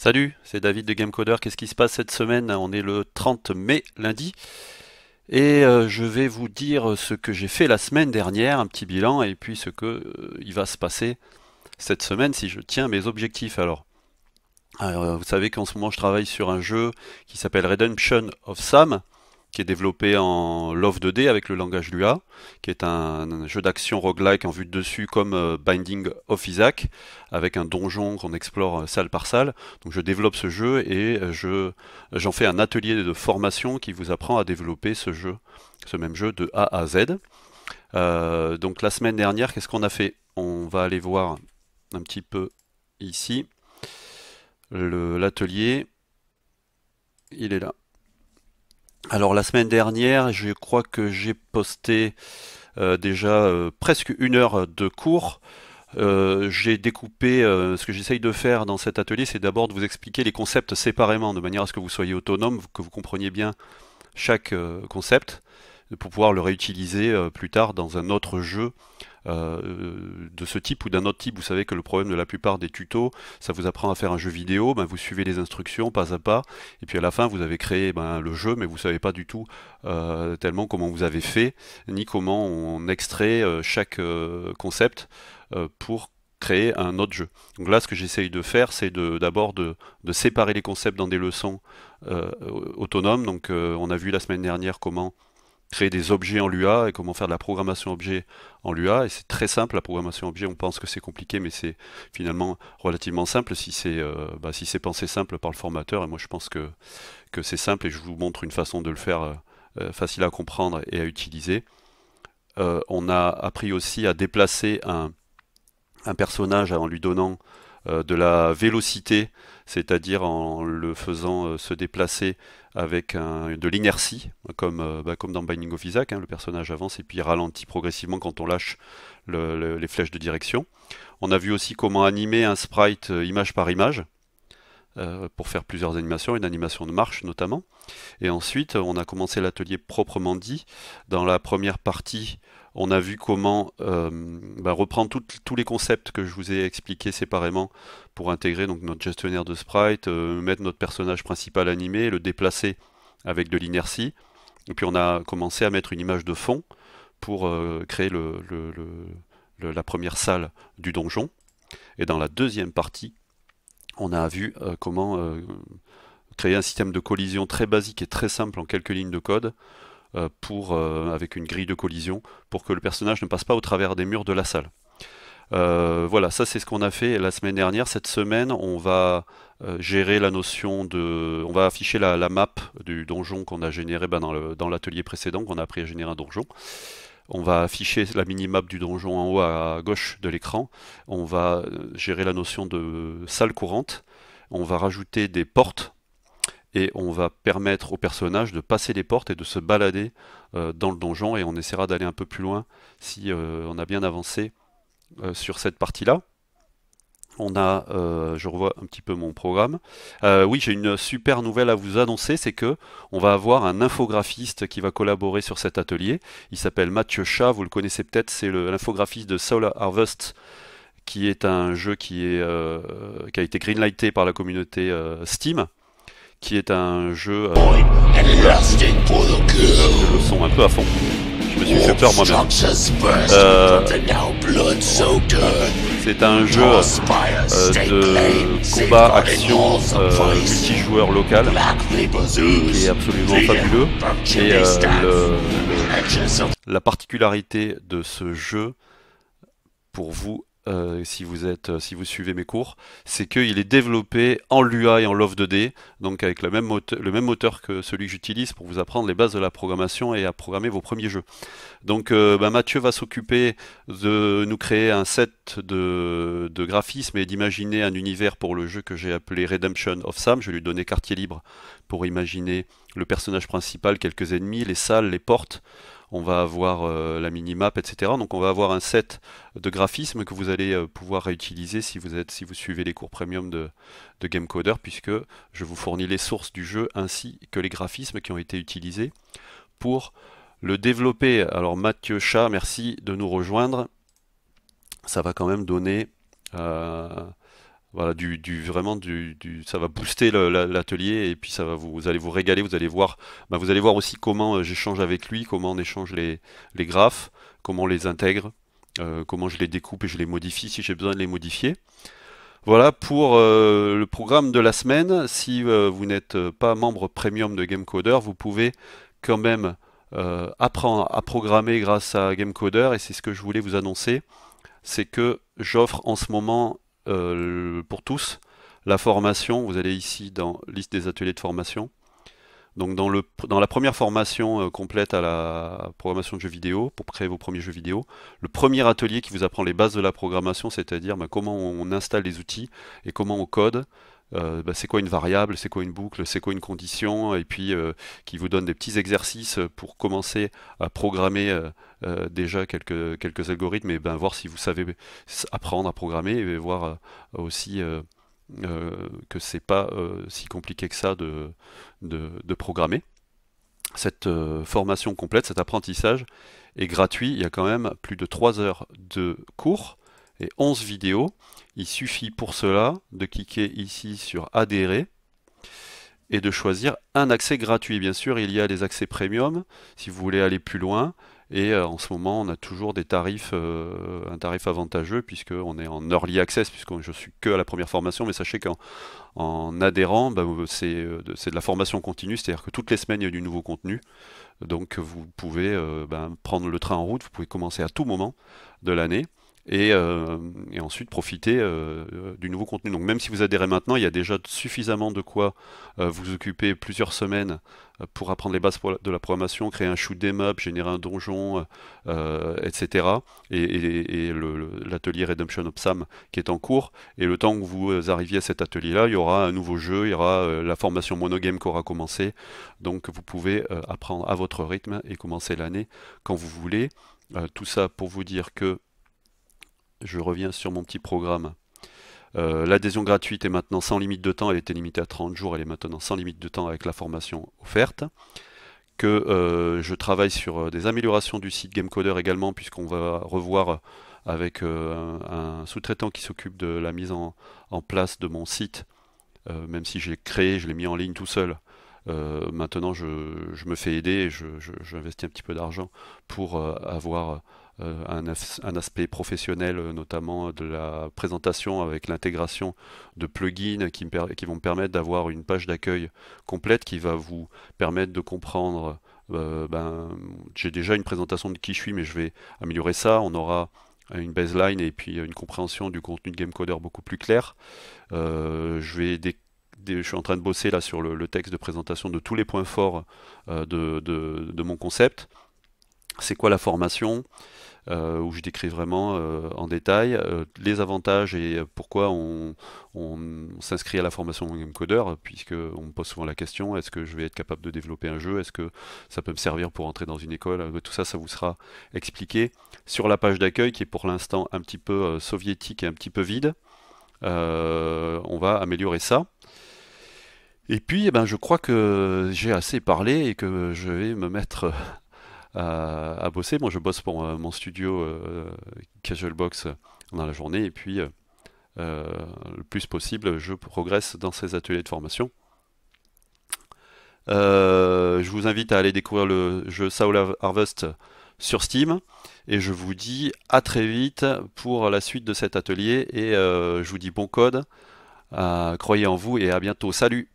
Salut, c'est David de Gamecoder. Qu'est-ce qui se passe cette semaine On est le 30 mai, lundi. Et euh, je vais vous dire ce que j'ai fait la semaine dernière, un petit bilan, et puis ce que euh, il va se passer cette semaine si je tiens mes objectifs. Alors euh, vous savez qu'en ce moment je travaille sur un jeu qui s'appelle Redemption of Sam, qui est développé en Love 2D avec le langage Lua, qui est un, jeu d'action roguelike en vue de dessus comme euh, Binding of Isaac, avec un donjon qu'on explore euh, salle par salle. Donc je développe ce jeu et euh, je, j'en fais un atelier de formation qui vous apprend à développer ce jeu, ce même jeu de A à Z. donc la semaine dernière, qu'est-ce qu'on a fait On va aller voir un petit peu ici l'atelier. Il est là. Alors la semaine dernière, je crois que j'ai posté euh, déjà euh, presque une heure de cours. Euh, j'ai découpé ce que j'essaye de faire dans cet atelier, c'est d'abord de vous expliquer les concepts séparément, de manière à ce que vous soyez autonome, que vous compreniez bien chaque concept pour pouvoir le réutiliser euh, plus tard dans un autre jeu euh, euh, de ce type ou d'un autre type. Vous savez que le problème de la plupart des tutos, ça vous apprend à faire un jeu vidéo, ben, vous suivez les instructions pas à pas, et puis à la fin vous avez créé ben, le jeu, mais vous ne savez pas du tout tellement comment vous avez fait, ni comment on extrait chaque concept pour créer un autre jeu. Donc là, ce que j'essaye de faire, c'est d'abord de, de, séparer les concepts dans des leçons autonomes. Donc on a vu la semaine dernière comment créer des objets en Lua et comment faire de la programmation objet en Lua. Et c'est très simple, la programmation objet, on pense que c'est compliqué, mais c'est finalement relativement simple si c'est euh, bah, pensé simple par le formateur. Et moi, je pense que, que c'est simple et je vous montre une façon de le faire euh, euh, facile à comprendre et à utiliser. on a appris aussi à déplacer un, un personnage en lui donnant euh, de la vélocité, c'est-à-dire en le faisant euh, se déplacer avec de l'inertie, euh, bah, comme, dans Binding of Isaac, hein, le personnage avance et puis ralentit progressivement quand on lâche les flèches de direction. On a vu aussi comment animer un sprite image par image, pour faire plusieurs animations, une animation de marche notamment. Et ensuite, on a commencé l'atelier proprement dit. Dans la première partie, on a vu comment euh, bah, reprendre tous les concepts que je vous ai expliqués séparément pour intégrer donc, notre gestionnaire de sprite, euh, mettre notre personnage principal animé, le déplacer avec de l'inertie. Et puis on a commencé à mettre une image de fond pour euh, créer la première salle du donjon. Et dans la deuxième partie, on a vu comment créer un système de collision très basique et très simple en quelques lignes de code euh, pour, euh, avec une grille de collision pour que le personnage ne passe pas au travers des murs de la salle. Euh, voilà, ça c'est ce qu'on a fait la semaine dernière. Cette semaine, on va gérer la notion de... On va afficher la, map du donjon qu'on a généré ben, dans l'atelier précédent, qu'on a appris à générer un donjon. On va afficher la mini-map du donjon en haut à gauche de l'écran. On va gérer la notion de salle courante. On va rajouter des portes et on va permettre aux personnages de passer les portes et de se balader euh, dans le donjon et on essaiera d'aller un peu plus loin si euh, on a bien avancé euh, sur cette partie là. On a, je revois un petit peu mon programme. oui, j'ai une super nouvelle à vous annoncer, c'est que on va avoir un infographiste qui va collaborer sur cet atelier. Il s'appelle Mathieu Chat, vous le connaissez peut-être, c'est l'infographiste de Solar Harvest qui est un jeu qui a été greenlighté par la communauté Steam qui est un jeu euh, le son un peu à fond. Je me suis fait peur moi-même. Euh, c'est un jeu euh, euh de combat, action, euh, multijoueur local qui est absolument fabuleux. Et la particularité de ce jeu, pour vous, euh, si vous êtes, euh, si vous suivez mes cours, c'est qu'il est développé en Lua et en Love 2D, donc avec le même moteur, le même que celui que j'utilise pour vous apprendre les bases de la programmation et à programmer vos premiers jeux. Donc euh, bah, Mathieu va s'occuper de nous créer un set de, de graphismes et d'imaginer un univers pour le jeu que j'ai appelé Redemption of Sam. Je vais lui donner quartier libre pour imaginer le personnage principal, quelques ennemis, les salles, les portes on va avoir la euh, la minimap, etc. Donc on va avoir un set de graphismes que vous allez euh, pouvoir réutiliser si vous, êtes, si vous suivez les cours premium de, GameCoder, puisque je vous fournis les sources du jeu ainsi que les graphismes qui ont été utilisés pour le développer. Alors Mathieu Chat, merci de nous rejoindre. Ça va quand même donner... Euh, voilà, du, du vraiment du, ça va booster l'atelier et puis ça va vous, allez vous régaler. Vous allez voir, bah, vous allez voir aussi comment euh, j'échange avec lui, comment on échange les, graphes, comment on les intègre, euh, comment je les découpe et je les modifie si j'ai besoin de les modifier. Voilà pour euh, le programme de la semaine. Si vous n'êtes pas membre premium de GameCoder, vous pouvez quand même apprendre à programmer grâce à GameCoder et c'est ce que je voulais vous annoncer, c'est que j'offre en ce moment euh, pour tous la formation. Vous allez ici dans liste des ateliers de formation. Donc dans, le, dans la première formation euh, complète à la programmation de jeux vidéo, pour créer vos premiers jeux vidéo, le premier atelier qui vous apprend les bases de la programmation, c'est-à-dire bah, comment on installe les outils et comment on code, euh, bah, c'est quoi une variable, c'est quoi une boucle, c'est quoi une condition, et puis euh, qui vous donne des petits exercices pour commencer à programmer euh, déjà quelques, algorithmes et ben, voir si vous savez apprendre à programmer et voir aussi que c'est pas si compliqué que ça de, de programmer. Cette formation complète, cet apprentissage est gratuit. Il y a quand même plus de 3 heures de cours et 11 vidéos. Il suffit pour cela de cliquer ici sur adhérer et de choisir un accès gratuit. Bien sûr, il y a des accès premium si vous voulez aller plus loin. Et euh, en ce moment, on a toujours des tarifs, euh, un tarif avantageux puisqu'on est en early access, puisque je suis que à la première formation. Mais sachez qu'en adhérant, bah, euh, c'est de la formation continue, c'est-à-dire que toutes les semaines, il y a du nouveau contenu. Donc vous pouvez bah, prendre le train en route, vous pouvez commencer à tout moment de l'année. Euh, et, ensuite profiter euh, euh, du nouveau contenu. Donc même si vous adhérez maintenant, il y a déjà suffisamment de quoi vous occuper plusieurs semaines pour apprendre les bases de la programmation, créer un shoot des maps, générer un donjon, etc. Et, l'atelier Redemption of Sam qui est en cours. Et le temps que vous arriviez à cet atelier-là, il y aura un nouveau jeu, il y aura la formation monogame qui aura commencé. Donc vous pouvez apprendre à votre rythme et commencer l'année quand vous voulez. tout ça pour vous dire que je reviens sur mon petit programme. Euh, l'adhésion gratuite est maintenant sans limite de temps, elle était limitée à 30 jours, elle est maintenant sans limite de temps avec la formation offerte. Que euh, je travaille sur euh, des améliorations du site GameCoder également, puisqu'on va revoir avec un, sous-traitant qui s'occupe de la mise en, en, place de mon site, même si je l'ai créé, je l'ai mis en ligne tout seul. Euh, maintenant, je, me fais aider et j'investis un petit peu d'argent pour euh, avoir euh, un, aspect professionnel, notamment de la présentation avec l'intégration de plugins qui, vont me permettre d'avoir une page d'accueil complète qui va vous permettre de comprendre. Ben, j'ai déjà une présentation de qui je suis, mais je vais améliorer ça. On aura une baseline et puis une compréhension du contenu de Gamecoder beaucoup plus claire. je vais je suis en train de bosser là sur le, texte de présentation de tous les points forts euh, de, mon concept. C'est quoi la formation euh, où je décris vraiment euh, en détail les avantages et pourquoi on, s'inscrit à la formation game Coder, puisque me pose souvent la question est-ce que je vais être capable de développer un jeu Est-ce que ça peut me servir pour entrer dans une école Tout ça, ça vous sera expliqué sur la page d'accueil qui est pour l'instant un petit peu soviétique et un petit peu vide. on va améliorer ça. Et puis, eh ben, je crois que j'ai assez parlé et que je vais me mettre euh, à, bosser. Moi, je bosse pour euh, mon studio euh, Casual Box dans la journée et puis, le plus possible, je progresse dans ces ateliers de formation. je vous invite à aller découvrir le jeu Soul Harvest sur Steam et je vous dis à très vite pour la suite de cet atelier et je vous dis bon code, croyez en vous et à bientôt. Salut